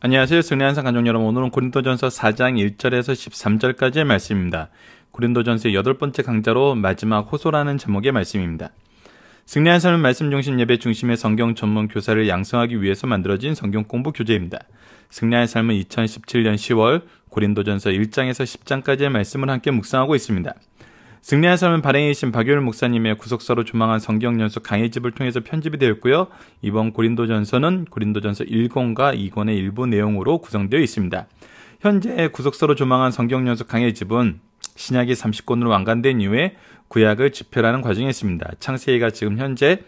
안녕하세요. 승리한 상 가족 여러분. 오늘은 고린도전서 4장 1절에서 13절까지의 말씀입니다. 고린도전서의 여덟 번째 강좌로 마지막 호소라는 제목의 말씀입니다. 승리한 삶은 말씀 중심 예배 중심의 성경 전문 교사를 양성하기 위해서 만들어진 성경 공부 교재입니다. 승리한 삶은 2017년 10월 고린도전서 1장에서 10장까지의 말씀을 함께 묵상하고 있습니다. 승리한 삶은 발행이신 박효일 목사님의 구속사로 조망한 성경 연속 강의집을 통해서 편집이 되었고요. 이번 고린도전서는 고린도전서 1권과 2권의 일부 내용으로 구성되어 있습니다. 현재 구속사로 조망한 성경 연속 강의집은 신약이 30권으로 완간된 이후에 구약을 집필하는 과정이었습니다 창세기가 지금 현재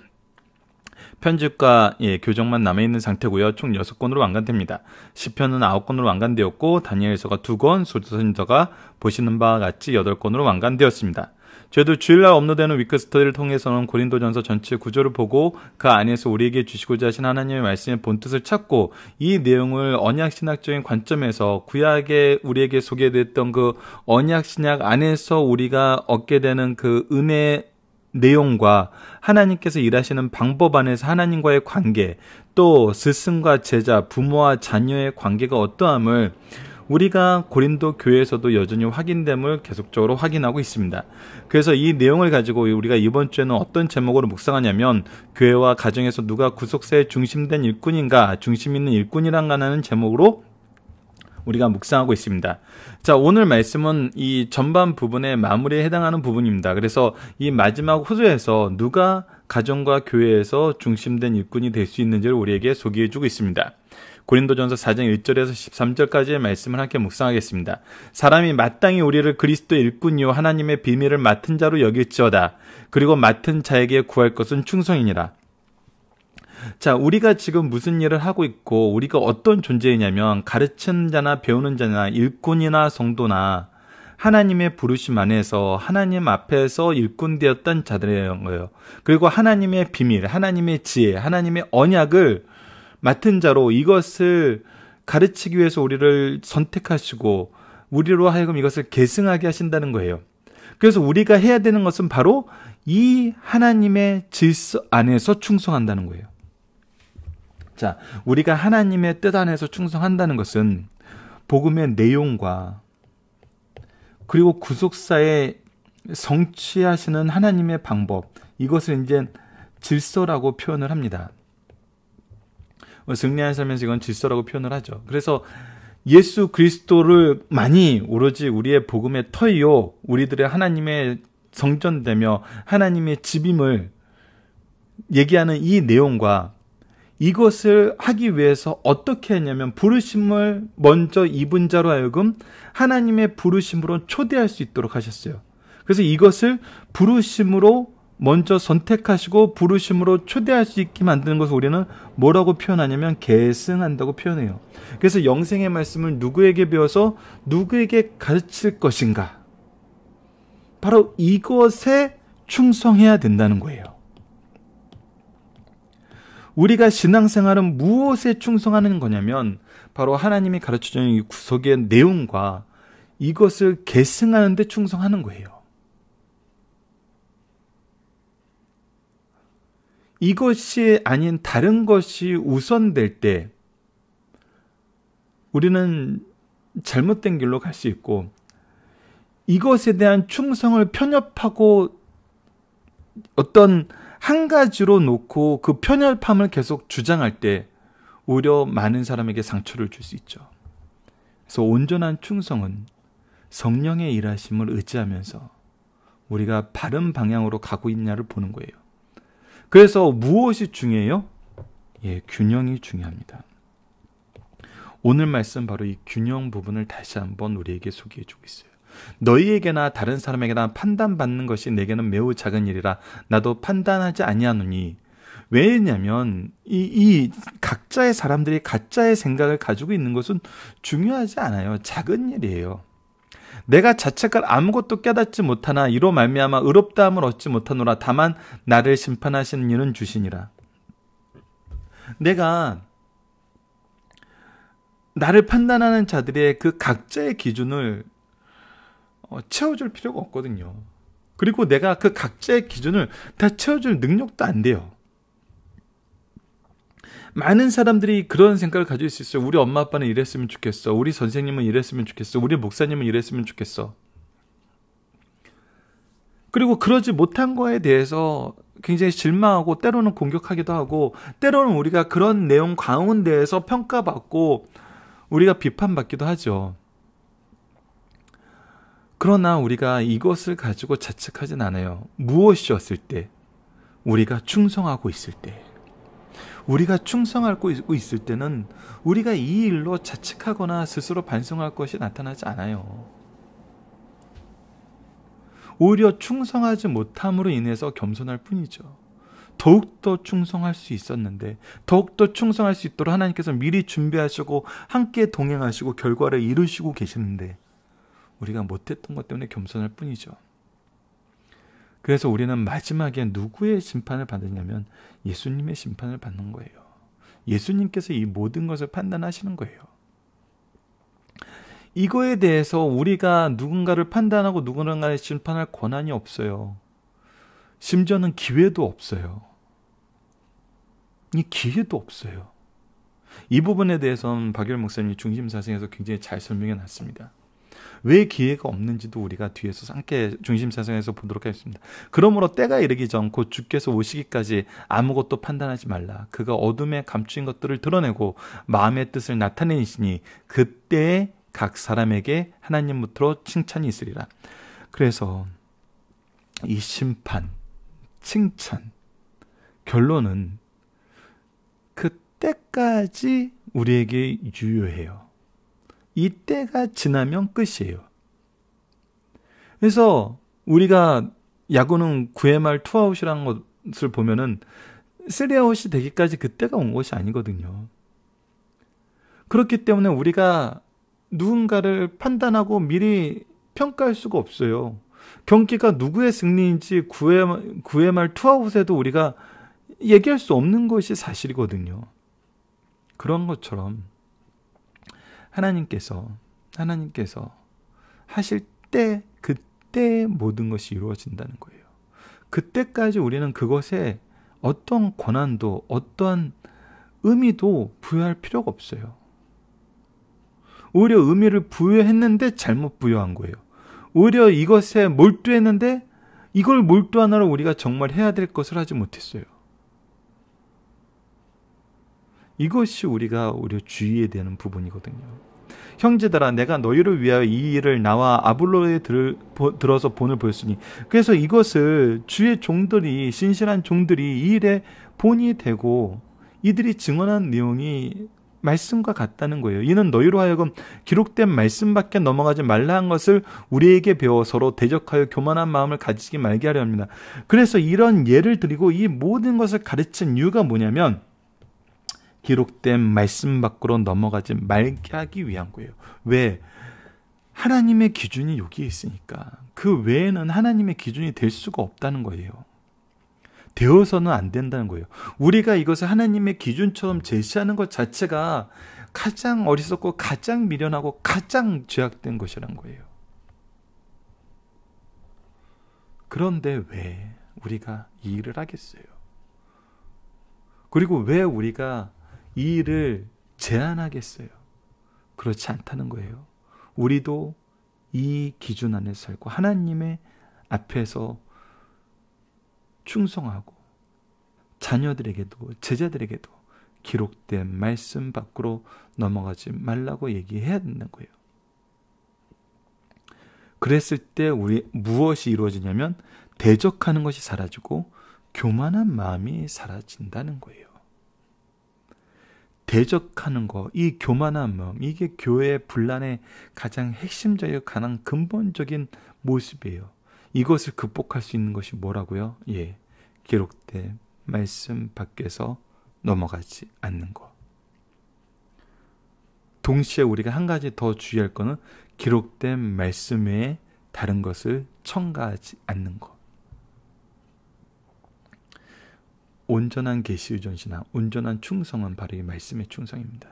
편집과 예, 교정만 남아 있는 상태고요. 총 6권으로 완간됩니다. 시편은 9권으로 완간되었고 다니엘서가 2권, 소서신서가 보시는 바와 같이 8권으로 완간되었습니다. 저희도 주일날 업로드되는 위크스터디를 통해서는 고린도전서 전체 구조를 보고 그 안에서 우리에게 주시고자 하신 하나님의 말씀의 본뜻을 찾고 이 내용을 언약 신학적인 관점에서 구약에 우리에게 소개됐던 그 언약 신약 안에서 우리가 얻게 되는 그 은혜 내용과 하나님께서 일하시는 방법 안에서 하나님과의 관계, 또 스승과 제자, 부모와 자녀의 관계가 어떠함을 우리가 고린도 교회에서도 여전히 확인됨을 계속적으로 확인하고 있습니다. 그래서 이 내용을 가지고 우리가 이번 주에는 어떤 제목으로 묵상하냐면 교회와 가정에서 누가 구속사의 중심된 일꾼인가 중심 있는 일꾼이란가 하는 제목으로 우리가 묵상하고 있습니다. 자, 오늘 말씀은 이 전반 부분의 마무리에 해당하는 부분입니다. 그래서 이 마지막 호소에서 누가 가정과 교회에서 중심된 일꾼이 될 수 있는지를 우리에게 소개해 주고 있습니다. 고린도전서 4장 1절에서 13절까지의 말씀을 함께 묵상하겠습니다. 사람이 마땅히 우리를 그리스도 일꾼이요 하나님의 비밀을 맡은 자로 여길지어다. 그리고 맡은 자에게 구할 것은 충성이니라. 자, 우리가 지금 무슨 일을 하고 있고 우리가 어떤 존재이냐면 가르치는 자나 배우는 자나 일꾼이나 성도나 하나님의 부르심 안에서 하나님 앞에서 일꾼되었던 자들인 거예요. 그리고 하나님의 비밀, 하나님의 지혜, 하나님의 언약을 맡은 자로 이것을 가르치기 위해서 우리를 선택하시고 우리로 하여금 이것을 계승하게 하신다는 거예요. 그래서 우리가 해야 되는 것은 바로 이 하나님의 질서 안에서 충성한다는 거예요. 자, 우리가 하나님의 뜻 안에서 충성한다는 것은 복음의 내용과 그리고 구속사에 성취하시는 하나님의 방법, 이것을 이제 질서라고 표현을 합니다. 승리하는 삶에서 이건 질서라고 표현을 하죠. 그래서 예수 그리스도를 많이 오로지 우리의 복음의 터이요, 우리들의 하나님의 성전되며 하나님의 집임을 얘기하는 이 내용과 이것을 하기 위해서 어떻게 했냐면 부르심을 먼저 입은 자로 하여금 하나님의 부르심으로 초대할 수 있도록 하셨어요. 그래서 이것을 부르심으로 먼저 선택하시고 부르심으로 초대할 수 있게 만드는 것을 우리는 뭐라고 표현하냐면 계승한다고 표현해요. 그래서 영생의 말씀을 누구에게 배워서 누구에게 가르칠 것인가? 바로 이것에 충성해야 된다는 거예요. 우리가 신앙생활은 무엇에 충성하는 거냐면 바로 하나님이 가르쳐 주는 이구석의 내용과 이것을 계승하는 데 충성하는 거예요. 이것이 아닌 다른 것이 우선될 때 우리는 잘못된 길로 갈 수 있고 이것에 대한 충성을 편협하고 어떤 한 가지로 놓고 그 편협함을 계속 주장할 때 오히려 많은 사람에게 상처를 줄 수 있죠. 그래서 온전한 충성은 성령의 일하심을 의지하면서 우리가 바른 방향으로 가고 있냐를 보는 거예요. 그래서 무엇이 중요해요? 예, 균형이 중요합니다. 오늘 말씀 바로 이 균형 부분을 다시 한번 우리에게 소개해 주고 있어요. 너희에게나 다른 사람에게나 판단받는 것이 내게는 매우 작은 일이라 나도 판단하지 아니하노니 왜냐하면 이, 이 각자의 사람들이 각자의 생각을 가지고 있는 것은 중요하지 않아요. 작은 일이에요. 내가 자책할 아무것도 깨닫지 못하나 이로 말미암아 의롭다함을 얻지 못하노라 다만 나를 심판하시는 이는 주시니라. 내가 나를 판단하는 자들의 그 각자의 기준을 어, 채워줄 필요가 없거든요. 그리고 내가 그 각자의 기준을 다 채워줄 능력도 안 돼요. 많은 사람들이 그런 생각을 가질수 있어요. 우리 엄마 아빠는 이랬으면 좋겠어. 우리 선생님은 이랬으면 좋겠어. 우리 목사님은 이랬으면 좋겠어. 그리고 그러지 못한 거에 대해서 굉장히 실망하고 때로는 공격하기도 하고 때로는 우리가 그런 내용 가운데에서 평가받고 우리가 비판받기도 하죠. 그러나 우리가 이것을 가지고 자책하진 않아요. 무엇이었을 때, 우리가 충성하고 있을 때, 우리가 충성하고 있을 때는 우리가 이 일로 자책하거나 스스로 반성할 것이 나타나지 않아요. 오히려 충성하지 못함으로 인해서 겸손할 뿐이죠. 더욱더 충성할 수 있었는데, 더욱더 충성할 수 있도록 하나님께서 미리 준비하시고, 함께 동행하시고, 결과를 이루시고 계시는데, 우리가 못했던 것 때문에 겸손할 뿐이죠. 그래서 우리는 마지막에 누구의 심판을 받느냐면 예수님의 심판을 받는 거예요. 예수님께서 이 모든 것을 판단하시는 거예요. 이거에 대해서 우리가 누군가를 판단하고 누군가를 심판할 권한이 없어요. 심지어는 기회도 없어요. 이 기회도 없어요. 이 부분에 대해서는 박열 목사님이 중심사생에서 굉장히 잘 설명해 놨습니다. 왜 기회가 없는지도 우리가 뒤에서 함께 중심 사상에서 보도록 하겠습니다. 그러므로 때가 이르기 전 곧 주께서 오시기까지 아무것도 판단하지 말라. 그가 어둠에 감추인 것들을 드러내고 마음의 뜻을 나타내시니 그때에 각 사람에게 하나님부터 칭찬이 있으리라. 그래서 이 심판, 칭찬, 결론은 그때까지 우리에게 유효해요. 이때가 지나면 끝이에요. 그래서 우리가 야구는 9회말 투아웃이라는 것을 보면은 3아웃이 되기까지 그때가 온 것이 아니거든요. 그렇기 때문에 우리가 누군가를 판단하고 미리 평가할 수가 없어요. 경기가 누구의 승리인지 9회, 9회 말 투아웃에도 우리가 얘기할 수 없는 것이 사실이거든요. 그런 것처럼 하나님께서 하나님께서 하실 때 그때 모든 것이 이루어진다는 거예요. 그때까지 우리는 그것에 어떤 권한도 어떠한 의미도 부여할 필요가 없어요. 오히려 의미를 부여했는데 잘못 부여한 거예요. 오히려 이것에 몰두했는데 이걸 몰두하나로 우리가 정말 해야 될 것을 하지 못했어요. 이것이 우리가 오히려 주의해야 되는 부분이거든요. 형제들아 내가 너희를 위하여 이 일을 나와 아블로에 들, 들어서 본을 보였으니 그래서 이것을 주의 종들이 신실한 종들이 이 일에 본이 되고 이들이 증언한 내용이 말씀과 같다는 거예요. 이는 너희로 하여금 기록된 말씀밖에 넘어가지 말라 한 것을 우리에게 배워 서로 대적하여 교만한 마음을 가지지 말게 하려 합니다. 그래서 이런 예를 드리고 이 모든 것을 가르친 이유가 뭐냐면 기록된 말씀 밖으로 넘어가지 말게 하기 위한 거예요. 왜? 하나님의 기준이 여기에 있으니까 그 외에는 하나님의 기준이 될 수가 없다는 거예요. 되어서는 안 된다는 거예요. 우리가 이것을 하나님의 기준처럼 제시하는 것 자체가 가장 어리석고 가장 미련하고 가장 죄악된 것이란 거예요. 그런데 왜 우리가 이 일을 하겠어요? 그리고 왜 우리가 이 일을 제한하겠어요? 그렇지 않다는 거예요. 우리도 이 기준 안에 살고 하나님의 앞에서 충성하고 자녀들에게도 제자들에게도 기록된 말씀 밖으로 넘어가지 말라고 얘기해야 된다는 거예요. 그랬을 때 우리 무엇이 이루어지냐면 대적하는 것이 사라지고 교만한 마음이 사라진다는 거예요. 대적하는 거, 이 교만한 마음, 이게 교회의 분란의 가장 핵심적이고 가장 근본적인 모습이에요. 이것을 극복할 수 있는 것이 뭐라고요? 예, 기록된 말씀 밖에서 넘어가지 않는 것. 동시에 우리가 한 가지 더 주의할 것은 기록된 말씀에 다른 것을 첨가하지 않는 것. 온전한 계시의 전시나 온전한 충성은 바로 이 말씀의 충성입니다.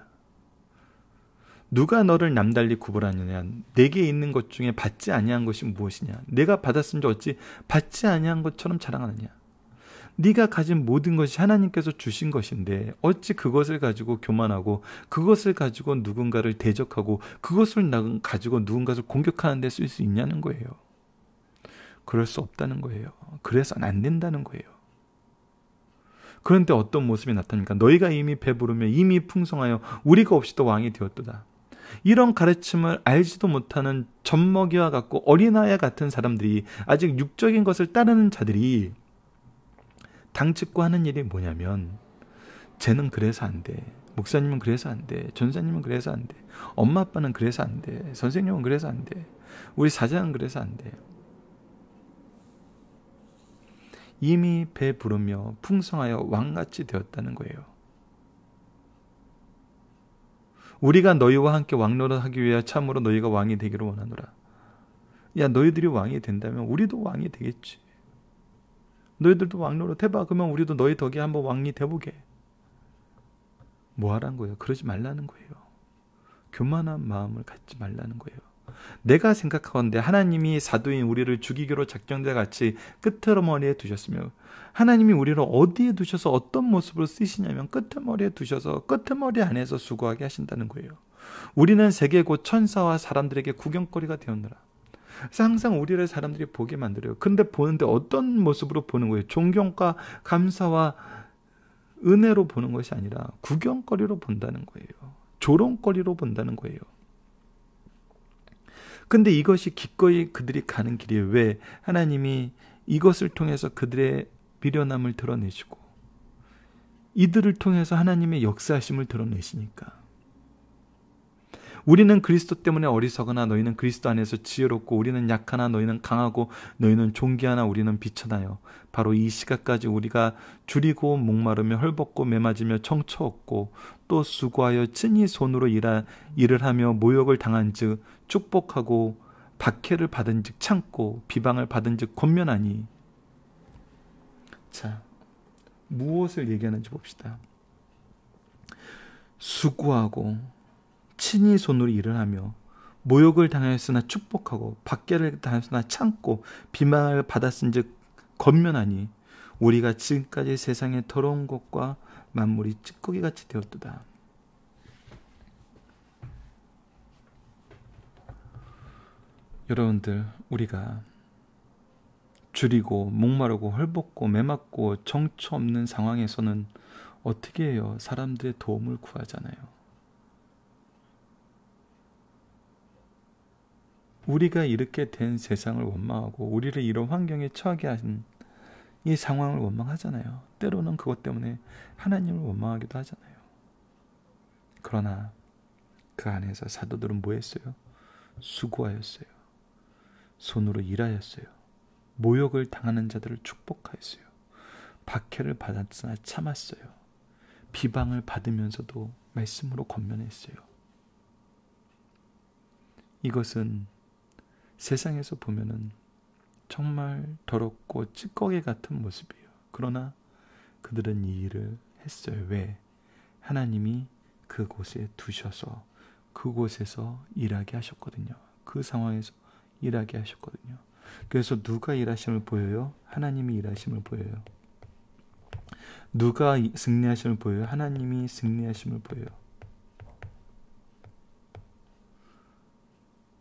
누가 너를 남달리 구별하느냐 내게 있는 것 중에 받지 아니한 것이 무엇이냐 내가 받았은지 어찌 받지 아니한 것처럼 자랑하느냐 네가 가진 모든 것이 하나님께서 주신 것인데 어찌 그것을 가지고 교만하고 그것을 가지고 누군가를 대적하고 그것을 가지고 누군가를 공격하는 데 쓸 수 있냐는 거예요. 그럴 수 없다는 거예요. 그래서는 안 된다는 거예요. 그런데 어떤 모습이 나타납니까? 너희가 이미 배부르며 이미 풍성하여 우리가 없이도 왕이 되었도다. 이런 가르침을 알지도 못하는 젖먹이와 같고 어린아이와 같은 사람들이 아직 육적인 것을 따르는 자들이 당직구 하는 일이 뭐냐면 쟤는 그래서 안 돼. 목사님은 그래서 안 돼. 전사님은 그래서 안 돼. 엄마 아빠는 그래서 안 돼. 선생님은 그래서 안 돼. 우리 사장은 그래서 안 돼. 이미 배부르며 풍성하여 왕같이 되었다는 거예요. 우리가 너희와 함께 왕노릇 하기 위하 참으로 너희가 왕이 되기를 원하노라. 야, 너희들이 왕이 된다면 우리도 왕이 되겠지. 너희들도 왕노릇 해봐. 그러면 우리도 너희 덕에 한번 왕이 돼보게. 뭐 하란 거예요? 그러지 말라는 거예요. 교만한 마음을 갖지 말라는 거예요. 내가 생각하건대 하나님이 사도인 우리를 죽이기로 작정돼 같이 끄트머리에 두셨으며 하나님이 우리를 어디에 두셔서 어떤 모습으로 쓰시냐면 끄트머리에 두셔서 끄트머리 안에서 수고하게 하신다는 거예요. 우리는 세계 곧 천사와 사람들에게 구경거리가 되었느라. 그래서 항상 우리를 사람들이 보게 만들어요. 근데 보는데 어떤 모습으로 보는 거예요? 존경과 감사와 은혜로 보는 것이 아니라 구경거리로 본다는 거예요. 조롱거리로 본다는 거예요. 근데 이것이 기꺼이 그들이 가는 길이에요. 왜? 하나님이 이것을 통해서 그들의 미련함을 드러내시고 이들을 통해서 하나님의 역사심을 드러내시니까. 우리는 그리스도 때문에 어리석으나 너희는 그리스도 안에서 지혜롭고 우리는 약하나 너희는 강하고 너희는 존귀하나 우리는 비천하여 바로 이 시각까지 우리가 줄이고 목마르며 헐벗고 매맞으며 청초 없고 또 수고하여 친히 손으로 일하, 일을 하며 모욕을 당한즉 축복하고 박해를 받은즉 참고 비방을 받은즉 권면하니 자 무엇을 얘기하는지 봅시다. 수고하고 친히 손으로 일을 하며 모욕을 당하였으나 축복하고 박해를 당하였으나 참고 비만을 받았은즉 건면하니 우리가 지금까지 세상에 더러운 것과 만물이 찌꺼기같이 되었도다. 여러분들 우리가 줄이고 목마르고 헐벗고 매맞고 정처 없는 상황에서는 어떻게 해요? 사람들의 도움을 구하잖아요. 우리가 이렇게 된 세상을 원망하고 우리를 이런 환경에 처하게 한 이 상황을 원망하잖아요. 때로는 그것 때문에 하나님을 원망하기도 하잖아요. 그러나 그 안에서 사도들은 뭐 했어요? 수고하였어요. 손으로 일하였어요. 모욕을 당하는 자들을 축복하였어요. 박해를 받았으나 참았어요. 비방을 받으면서도 말씀으로 권면했어요 이것은 세상에서 보면은 정말 더럽고 찌꺼기 같은 모습이에요. 그러나 그들은 이 일을 했어요. 왜? 하나님이 그곳에 두셔서 그곳에서 일하게 하셨거든요. 그 상황에서 일하게 하셨거든요. 그래서 누가 일하심을 보여요? 하나님이 일하심을 보여요. 누가 승리하심을 보여요? 하나님이 승리하심을 보여요.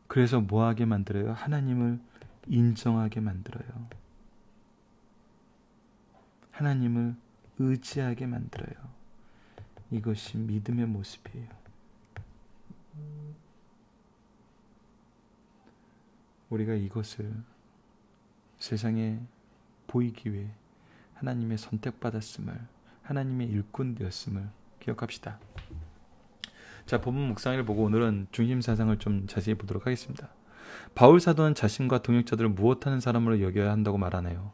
그래서 뭐하게 만들어요? 하나님을 인정하게 만들어요. 하나님을 의지하게 만들어요. 이것이 믿음의 모습이에요. 우리가 이것을 세상에 보이기 위해 하나님의 선택받았음을, 하나님의 일꾼 되었음을 기억합시다. 자, 본문 묵상을 보고 오늘은 중심 사상을 좀 자세히 보도록 하겠습니다. 바울 사도는 자신과 동역자들을 무엇하는 사람으로 여겨야 한다고 말하네요.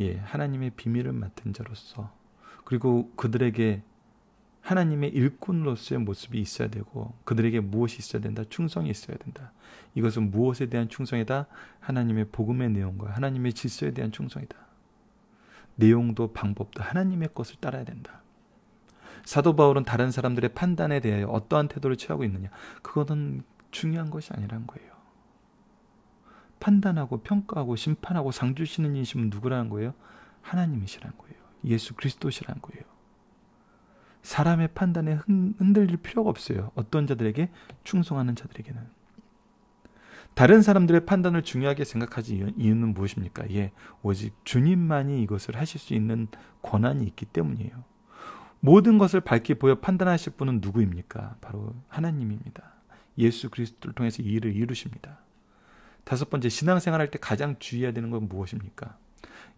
예, 하나님의 비밀을 맡은 자로서 그리고 그들에게 하나님의 일꾼으로서의 모습이 있어야 되고 그들에게 무엇이 있어야 된다 충성이 있어야 된다 이것은 무엇에 대한 충성이다 하나님의 복음의 내용과 하나님의 질서에 대한 충성이다 내용도 방법도 하나님의 것을 따라야 된다 사도 바울은 다른 사람들의 판단에 대해 어떠한 태도를 취하고 있느냐. 그거는 중요한 것이 아니란 거예요. 판단하고 평가하고 심판하고 상 주시는 이심은 누구라는 거예요? 하나님이시란 거예요. 예수 그리스도시란 거예요. 사람의 판단에 흔들릴 필요가 없어요. 어떤 자들에게 충성하는 자들에게는 다른 사람들의 판단을 중요하게 생각하지 이유는 무엇입니까? 예, 오직 주님만이 이것을 하실 수 있는 권한이 있기 때문이에요. 모든 것을 밝히 보여 판단하실 분은 누구입니까? 바로 하나님입니다. 예수 그리스도를 통해서 이 일을 이루십니다. 다섯 번째 신앙생활할 때 가장 주의해야 되는 건 무엇입니까?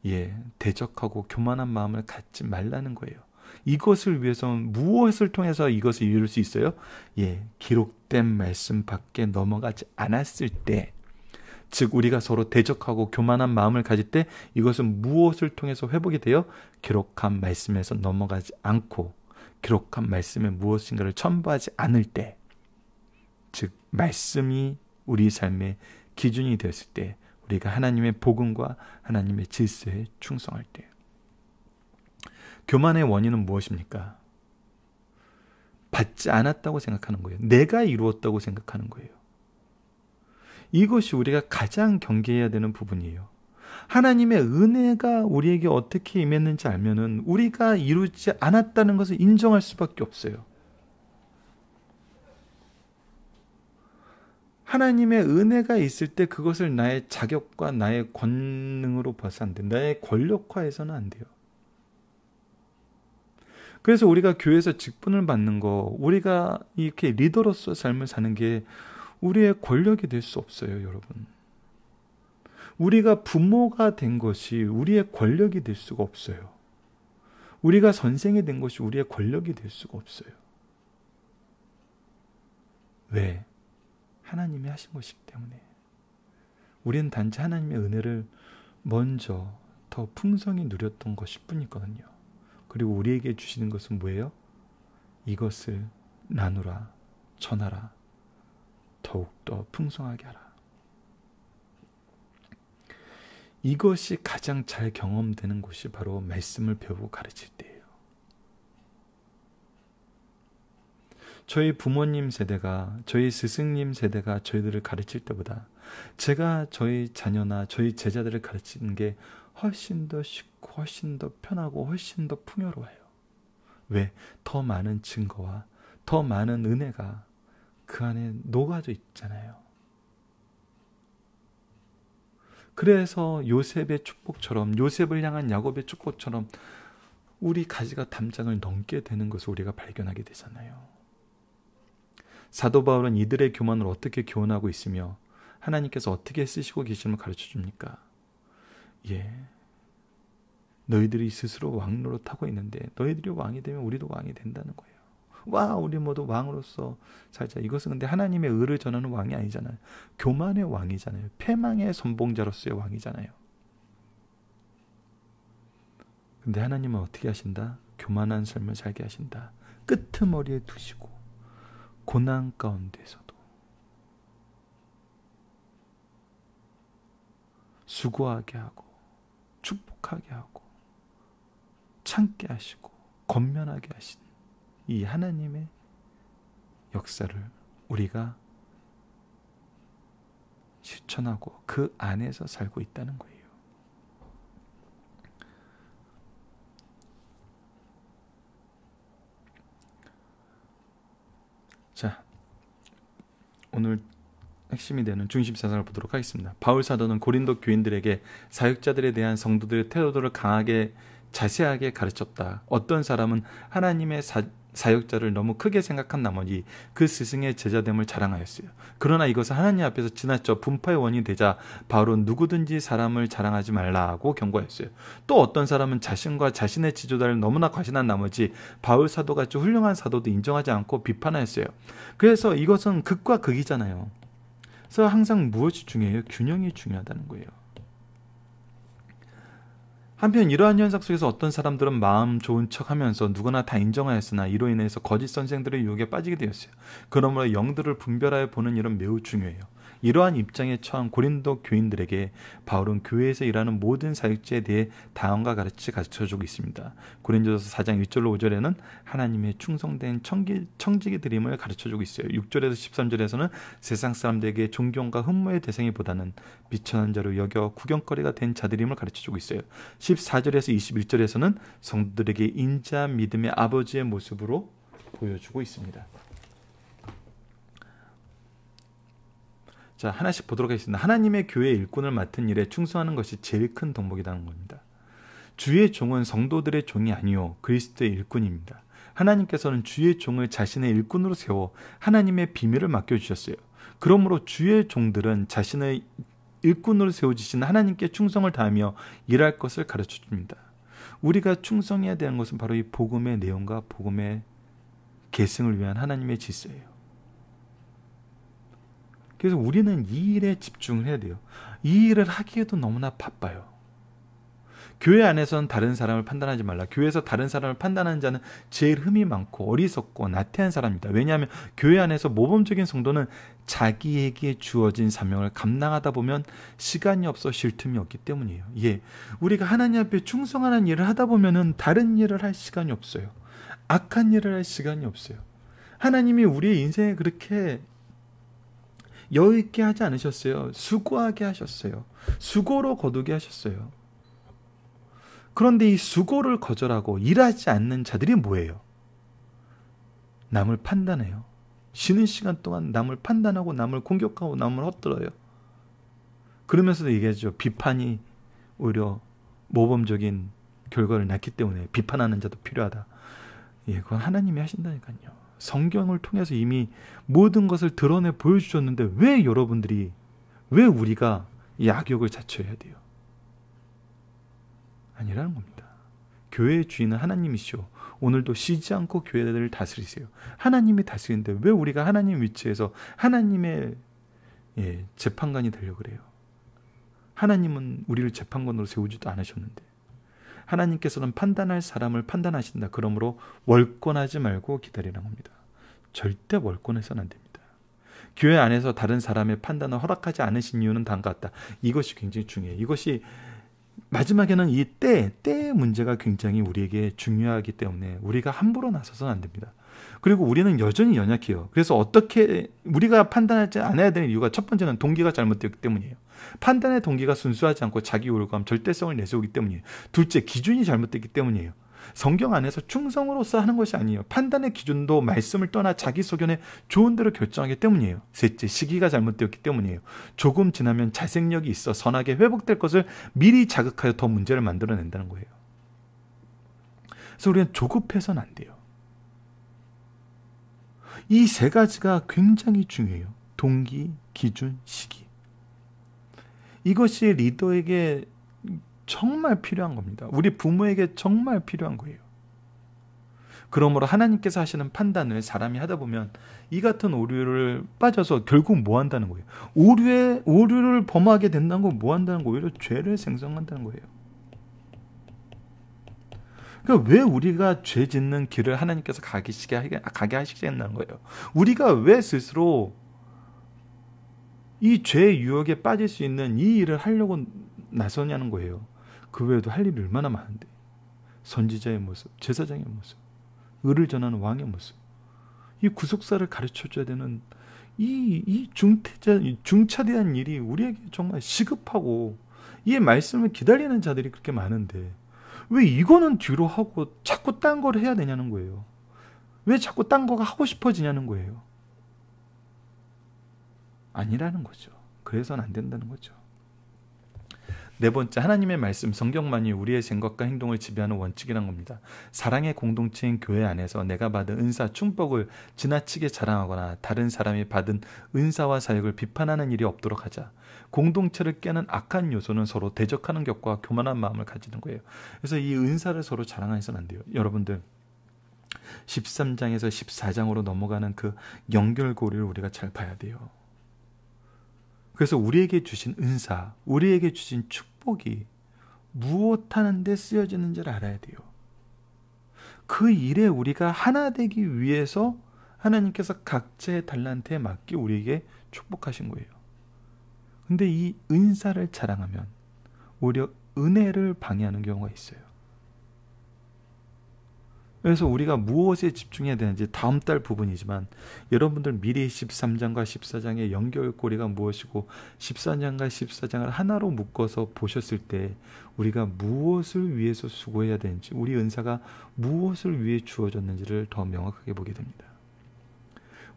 예, 대적하고 교만한 마음을 갖지 말라는 거예요. 이것을 위해서 무엇을 통해서 이것을 이룰 수 있어요? 예, 기록된 말씀밖에 넘어가지 않았을 때즉 우리가 서로 대적하고 교만한 마음을 가질 때 이것은 무엇을 통해서 회복이 되어 기록한 말씀에서 넘어가지 않고 기록한 말씀에 무엇인가를 첨부하지 않을 때, 즉 말씀이 우리 삶의 기준이 되었을 때, 우리가 하나님의 복음과 하나님의 질서에 충성할 때. 교만의 원인은 무엇입니까? 받지 않았다고 생각하는 거예요. 내가 이루었다고 생각하는 거예요. 이것이 우리가 가장 경계해야 되는 부분이에요. 하나님의 은혜가 우리에게 어떻게 임했는지 알면은 우리가 이루지 않았다는 것을 인정할 수밖에 없어요. 하나님의 은혜가 있을 때 그것을 나의 자격과 나의 권능으로 봐서 안 돼. 나의 권력화해서는 안 돼요. 그래서 우리가 교회에서 직분을 받는 거, 우리가 이렇게 리더로서 삶을 사는 게 우리의 권력이 될 수 없어요, 여러분. 우리가 부모가 된 것이 우리의 권력이 될 수가 없어요. 우리가 선생이 된 것이 우리의 권력이 될 수가 없어요. 왜? 하나님이 하신 것이기 때문에. 우리는 단지 하나님의 은혜를 먼저 더 풍성히 누렸던 것일 뿐이거든요. 그리고 우리에게 주시는 것은 뭐예요? 이것을 나누라, 전하라, 더욱더 풍성하게 하라. 이것이 가장 잘 경험되는 곳이 바로 말씀을 배우고 가르칠 때예요. 저희 부모님 세대가 저희 스승님 세대가 저희들을 가르칠 때보다 제가 저희 자녀나 저희 제자들을 가르치는 게 훨씬 더 쉽고 훨씬 더 편하고 훨씬 더 풍요로워요. 왜? 더 많은 증거와 더 많은 은혜가 그 안에 녹아져 있잖아요. 그래서 요셉의 축복처럼 요셉을 향한 야곱의 축복처럼 우리 가지가 담장을 넘게 되는 것을 우리가 발견하게 되잖아요. 사도 바울은 이들의 교만을 어떻게 교훈하고 있으며 하나님께서 어떻게 쓰시고 계심을 가르쳐 줍니까? 예. 너희들이 스스로 왕로로 타고 있는데 너희들이 왕이 되면 우리도 왕이 된다는 거예요. 와 우리 모두 왕으로서 살자. 이것은 근데 하나님의 의를 전하는 왕이 아니잖아요. 교만의 왕이잖아요. 패망의 선봉자로서의 왕이잖아요. 근데 하나님은 어떻게 하신다? 교만한 삶을 살게 하신다. 끄트머리에 두시고 고난 가운데서도 수고하게 하고 축복하게 하고 참게 하시고 건면하게 하시는 이 하나님의 역사를 우리가 실천하고 그 안에서 살고 있다는 거예요. 자, 오늘 핵심이 되는 중심 사상을 보도록 하겠습니다. 바울 사도는 고린도 교인들에게 사역자들에 대한 성도들의 태도를 강하게 자세하게 가르쳤다. 어떤 사람은 하나님의 사, 사역자를 너무 크게 생각한 나머지 그 스승의 제자됨을 자랑하였어요. 그러나 이것은 하나님 앞에서 지나쳐 분파의 원인이 되자 바로 누구든지 사람을 자랑하지 말라고 경고했어요. 또 어떤 사람은 자신과 자신의 지도자를 너무나 과신한 나머지 바울 사도같이 훌륭한 사도도 인정하지 않고 비판하였어요. 그래서 이것은 극과 극이잖아요. 그래서 항상 무엇이 중요해요? 균형이 중요하다는 거예요. 한편 이러한 현상 속에서 어떤 사람들은 마음 좋은 척 하면서 누구나 다 인정하였으나 이로 인해서 거짓 선생들의 유혹에 빠지게 되었어요. 그러므로 영들을 분별하여 보는 일은 매우 중요해요. 이러한 입장에 처한 고린도 교인들에게 바울은 교회에서 일하는 모든 사역지에 대해 다음과 같이 가르쳐주고 있습니다. 고린도서 4장 1절로 5절에는 하나님의 충성된 청기, 청지기 드림을 가르쳐주고 있어요. 6절에서 13절에서는 세상 사람들에게 존경과 흠모의 대상이보다는 미천한 자로 여겨 구경거리가 된 자들임을 가르쳐주고 있어요. 14절에서 21절에서는 성도들에게 인자 믿음의 아버지의 모습으로 보여주고 있습니다. 자, 하나씩 보도록 하겠습니다. 하나님의 교회 일꾼을 맡은 일에 충성하는 것이 제일 큰 덕목이라는 겁니다. 주의 종은 성도들의 종이 아니요 그리스도의 일꾼입니다. 하나님께서는 주의 종을 자신의 일꾼으로 세워 하나님의 비밀을 맡겨 주셨어요. 그러므로 주의 종들은 자신의 일꾼으로 세워주신 하나님께 충성을 다하며 일할 것을 가르쳐 줍니다. 우리가 충성해야 되는 것은 바로 이 복음의 내용과 복음의 계승을 위한 하나님의 질서예요. 그래서 우리는 이 일에 집중을 해야 돼요. 이 일을 하기에도 너무나 바빠요. 교회 안에서는 다른 사람을 판단하지 말라. 교회에서 다른 사람을 판단하는 자는 제일 흠이 많고 어리석고 나태한 사람이다. 왜냐하면 교회 안에서 모범적인 성도는 자기에게 주어진 사명을 감당하다 보면 시간이 없어 쉴 틈이 없기 때문이에요. 예. 우리가 하나님 앞에 충성하는 일을 하다 보면은 다른 일을 할 시간이 없어요. 악한 일을 할 시간이 없어요. 하나님이 우리의 인생에 그렇게 여유 있게 하지 않으셨어요. 수고하게 하셨어요. 수고로 거두게 하셨어요. 그런데 이 수고를 거절하고 일하지 않는 자들이 뭐예요? 남을 판단해요. 쉬는 시간 동안 남을 판단하고 남을 공격하고 남을 헛들어요. 그러면서도 얘기하죠. 비판이 오히려 모범적인 결과를 낳기 때문에 비판하는 자도 필요하다. 예, 그건 하나님이 하신다니까요. 성경을 통해서 이미 모든 것을 드러내 보여주셨는데 왜 여러분들이 왜 우리가 이 악욕을 자처해야 돼요? 아니라는 겁니다. 교회의 주인은 하나님이시오. 오늘도 쉬지 않고 교회를 다스리세요. 하나님이 다스리는데 왜 우리가 하나님 위치에서 하나님의 예, 재판관이 되려고 그래요? 하나님은 우리를 재판관으로 세우지도 않으셨는데 하나님께서는 판단할 사람을 판단하신다. 그러므로 월권하지 말고 기다리라는 겁니다. 절대 월권해서는 안 됩니다. 교회 안에서 다른 사람의 판단을 허락하지 않으신 이유는 다음과 같다. 이것이 굉장히 중요해요. 이것이 마지막에는 이 때, 때의 문제가 굉장히 우리에게 중요하기 때문에 우리가 함부로 나서서는 안 됩니다. 그리고 우리는 여전히 연약해요. 그래서 어떻게 우리가 판단하지 않아야 되는 이유가 첫 번째는 동기가 잘못되기 때문이에요. 판단의 동기가 순수하지 않고 자기 우월감, 절대성을 내세우기 때문이에요. 둘째, 기준이 잘못됐기 때문이에요. 성경 안에서 충성으로서 하는 것이 아니에요. 판단의 기준도 말씀을 떠나 자기 소견에 좋은 대로 결정하기 때문이에요. 셋째, 시기가 잘못되었기 때문이에요. 조금 지나면 자생력이 있어 선하게 회복될 것을 미리 자극하여 더 문제를 만들어낸다는 거예요. 그래서 우리는 조급해서는 안 돼요. 이 세 가지가 굉장히 중요해요. 동기, 기준, 시기. 이것이 리더에게 정말 필요한 겁니다. 우리 부모에게 정말 필요한 거예요. 그러므로 하나님께서 하시는 판단을 사람이 하다 보면 이 같은 오류를 빠져서 결국 뭐 한다는 거예요? 오류에 오류를 범하게 된다는 건 뭐 한다는 거예요? 오히려 죄를 생성한다는 거예요. 그러니까 왜 우리가 죄 짓는 길을 하나님께서 가기시게 하게, 가게 하시겠다는 거예요? 우리가 왜 스스로 이 죄의 유혹에 빠질 수 있는 이 일을 하려고 나서냐는 거예요. 그 외에도 할 일이 얼마나 많은데 선지자의 모습, 제사장의 모습, 을을 전하는 왕의 모습 이 구속사를 가르쳐줘야 되는 이, 이 중태자, 중차대한 일이 우리에게 정말 시급하고 이 말씀을 기다리는 자들이 그렇게 많은데 왜 이거는 뒤로 하고 자꾸 딴 거를 해야 되냐는 거예요. 왜 자꾸 딴 거가 하고 싶어지냐는 거예요. 아니라는 거죠. 그래서는 안 된다는 거죠. 네 번째 하나님의 말씀 성경만이 우리의 생각과 행동을 지배하는 원칙이란 겁니다. 사랑의 공동체인 교회 안에서 내가 받은 은사 충복을 지나치게 자랑하거나 다른 사람이 받은 은사와 사역을 비판하는 일이 없도록 하자. 공동체를 깨는 악한 요소는 서로 대적하는 격과 교만한 마음을 가지는 거예요. 그래서 이 은사를 서로 자랑해서는 안 돼요. 여러분들 13장에서 14장으로 넘어가는 그 연결고리를 우리가 잘 봐야 돼요. 그래서 우리에게 주신 은사, 우리에게 주신 축복이 무엇 하는데 쓰여지는지를 알아야 돼요. 그 일에 우리가 하나 되기 위해서 하나님께서 각자의 달란트에 맞게 우리에게 축복하신 거예요. 근데 이 은사를 자랑하면 오히려 은혜를 방해하는 경우가 있어요. 그래서 우리가 무엇에 집중해야 되는지 다음 달 부분이지만 여러분들 미리 13장과 14장의 연결고리가 무엇이고 14장과 14장을 하나로 묶어서 보셨을 때 우리가 무엇을 위해서 수고해야 되는지 우리 은사가 무엇을 위해 주어졌는지를 더 명확하게 보게 됩니다.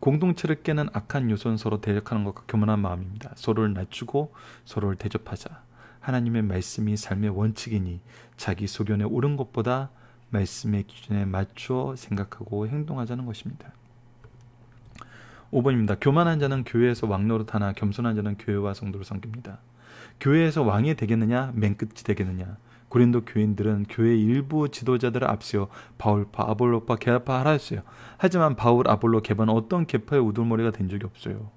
공동체를 깨는 악한 요소는 서로 대적하는 것과 교만한 마음입니다. 서로를 낮추고 서로를 대접하자. 하나님의 말씀이 삶의 원칙이니 자기 소견에 옳은 것보다 말씀의 기준에 맞춰 생각하고 행동하자는 것입니다. 5번입니다. 교만한 자는 교회에서 왕노릇타나 겸손한 자는 교회와 성도로 섬깁니다. 교회에서 왕이 되겠느냐 맨끝이 되겠느냐 고린도 교인들은 교회 일부 지도자들을 앞세워 바울파, 아볼로파, 개라파 하라 했어요. 하지만 바울, 아볼로, 개반 어떤 개파의 우두머리가된 적이 없어요.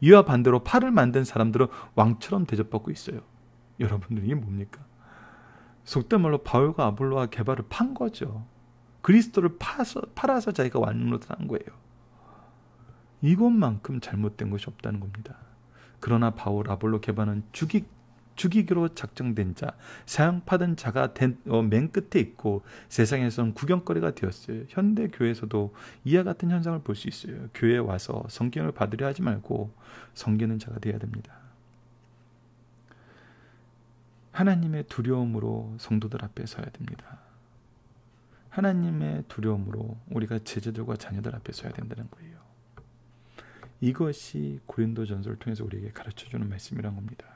이와 반대로 팔을 만든 사람들은 왕처럼 대접받고 있어요. 여러분들 이게 뭡니까? 속된 말로 바울과 아볼로와 개발을 판 거죠. 그리스도를 팔서 팔아서 자기가 완물로한 거예요. 이것만큼 잘못된 것이 없다는 겁니다. 그러나 바울 아볼로 개발은 죽이, 죽이기로 작정된 자, 사형받은 자가 된, 어, 맨 끝에 있고 세상에서는 구경거리가 되었어요. 현대 교회에서도 이와 같은 현상을 볼 수 있어요. 교회에 와서 성경을 받으려 하지 말고 성기는 자가 되어야 됩니다. 하나님의 두려움으로 성도들 앞에 서야 됩니다. 하나님의 두려움으로 우리가 제자들과 자녀들 앞에 서야 된다는 거예요. 이것이 고린도 전설을 통해서 우리에게 가르쳐주는 말씀이란 겁니다.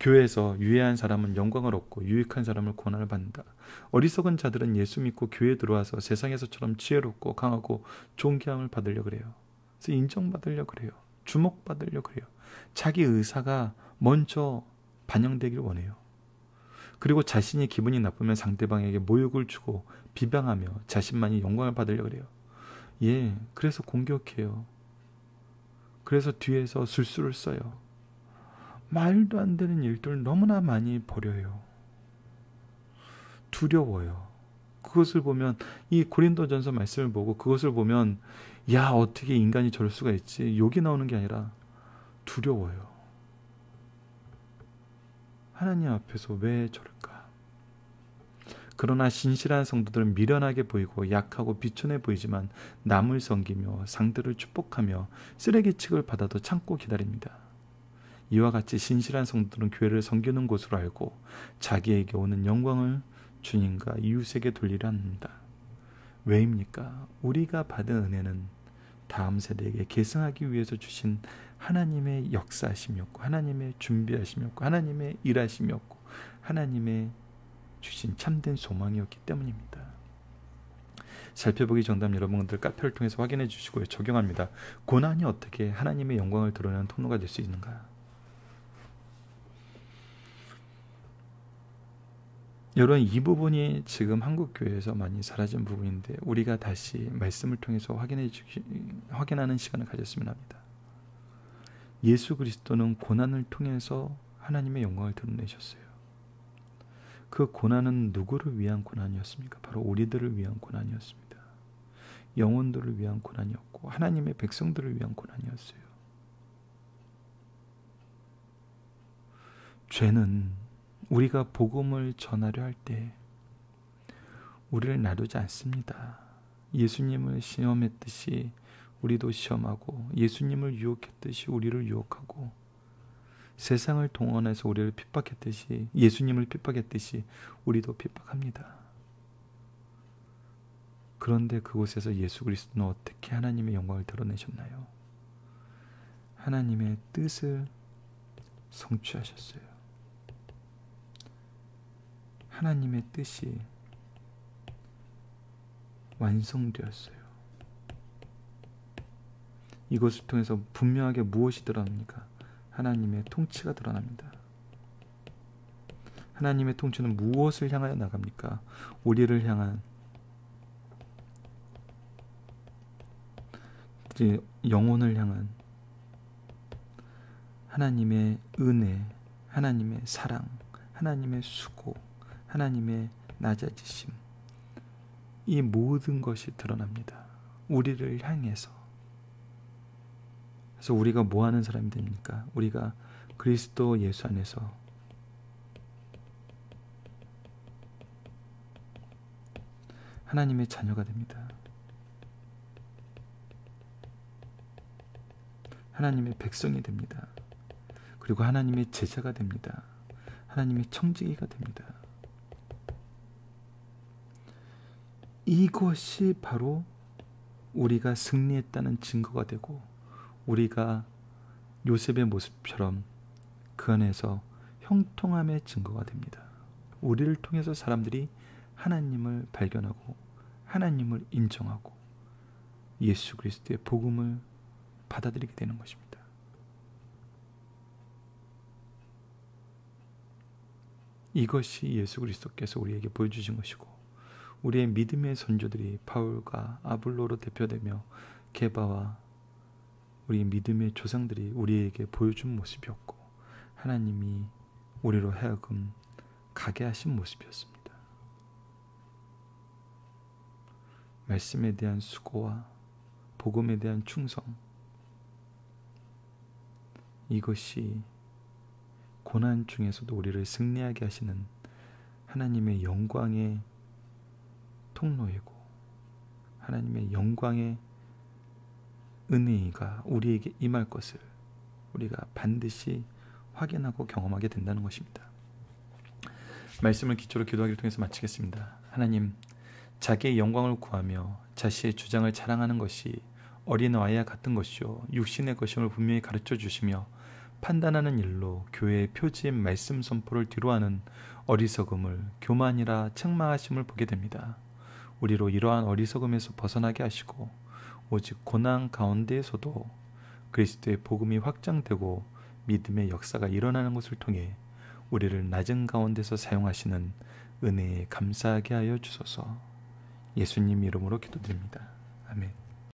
교회에서 유해한 사람은 영광을 얻고 유익한 사람을 고난을 받는다. 어리석은 자들은 예수 믿고 교회에 들어와서 세상에서처럼 지혜롭고 강하고 존귀함을 받으려 그래요. 그래서 인정받으려 그래요. 주목받으려 그래요. 자기 의사가 먼저 반영되길 원해요. 그리고 자신이 기분이 나쁘면 상대방에게 모욕을 주고 비방하며 자신만이 영광을 받으려 고 그래요. 예, 그래서 공격해요. 그래서 뒤에서 술수를 써요. 말도 안 되는 일들 너무나 많이 버려요 두려워요. 그것을 보면 이 고린도전서 말씀을 보고 그것을 보면 야 어떻게 인간이 저럴 수가 있지 욕이 나오는 게 아니라 두려워요. 하나님 앞에서 왜 저럴까? 그러나 신실한 성도들은 미련하게 보이고 약하고 비천해 보이지만 남을 섬기며 상들을 축복하며 쓰레기측을 받아도 참고 기다립니다. 이와 같이 신실한 성도들은 교회를 섬기는 곳으로 알고 자기에게 오는 영광을 주님과 이웃에게 돌리려 합니다. 왜입니까? 우리가 받은 은혜는 다음 세대에게 계승하기 위해서 주신 하나님의 역사심이었고 하 하나님의 준비하심이었고 하나님의 일하심이었고 하나님의 주신 참된 소망이었기 때문입니다. 살펴보기 정답 여러분들 카페를 통해서 확인해 주시고요. 적용합니다. 고난이 어떻게 하나님의 영광을 드러내는 통로가 될 수 있는가? 여러분 이 부분이 지금 한국 교회에서 많이 사라진 부분인데 우리가 다시 말씀을 통해서 확인해 주기 확인하는 시간을 가졌으면 합니다. 예수 그리스도는 고난을 통해서 하나님의 영광을 드러내셨어요. 그 고난은 누구를 위한 고난이었습니까? 바로 우리들을 위한 고난이었습니다. 영혼들을 위한 고난이었고 하나님의 백성들을 위한 고난이었어요. 죄는 우리가 복음을 전하려 할 때 우리를 나누지 않습니다. 예수님을 시험했듯이 우리도 시험하고 예수님을 유혹했듯이 우리를 유혹하고 세상을 동원해서 우리를 핍박했듯이 예수님을 핍박했듯이 우리도 핍박합니다. 그런데 그곳에서 예수 그리스도는 어떻게 하나님의 영광을 드러내셨나요? 하나님의 뜻을 성취하셨어요. 하나님의 뜻이 완성되었어요. 이것을 통해서 분명하게 무엇이 드러납니까? 하나님의 통치가 드러납니다. 하나님의 통치는 무엇을 향하여 나갑니까? 우리를 향한 이제 영혼을 향한 하나님의 은혜, 하나님의 사랑, 하나님의 수고, 하나님의 낮아지심 이 모든 것이 드러납니다. 우리를 향해서 그래서 우리가 뭐 하는 사람이 됩니까? 우리가 그리스도 예수 안에서 하나님의 자녀가 됩니다. 하나님의 백성이 됩니다. 그리고 하나님의 제자가 됩니다. 하나님의 청지기가 됩니다. 이것이 바로 우리가 승리했다는 증거가 되고 우리가 요셉의 모습처럼 그 안에서 형통함의 증거가 됩니다. 우리를 통해서 사람들이 하나님을 발견하고 하나님을 인정하고 예수 그리스도의 복음을 받아들이게 되는 것입니다. 이것이 예수 그리스도께서 우리에게 보여주신 것이고 우리의 믿음의 선조들이 바울과 아블로로 대표되며 개바와 우리 믿음의 조상들이 우리에게 보여준 모습이었고 하나님이 우리로 하여금 가게 하신 모습이었습니다. 말씀에 대한 수고와 복음에 대한 충성 이것이 고난 중에서도 우리를 승리하게 하시는 하나님의 영광의 통로이고 하나님의 영광의 은혜가 우리에게 임할 것을 우리가 반드시 확인하고 경험하게 된다는 것입니다. 말씀을 기초로 기도하기를 통해서 마치겠습니다. 하나님, 자기의 영광을 구하며 자신의 주장을 자랑하는 것이 어린아이와 같은 것이요 육신의 것임을 분명히 가르쳐 주시며 판단하는 일로 교회의 표지인 말씀 선포를 뒤로하는 어리석음을 교만이라 책망하심을 보게 됩니다. 우리로 이러한 어리석음에서 벗어나게 하시고 오직 고난 가운데에서도 그리스도의 복음이 확장되고 믿음의 역사가 일어나는 것을 통해 우리를 낮은 가운데서 사용하시는 은혜에 감사하게 하여 주소서 예수님 이름으로 기도드립니다. 아멘.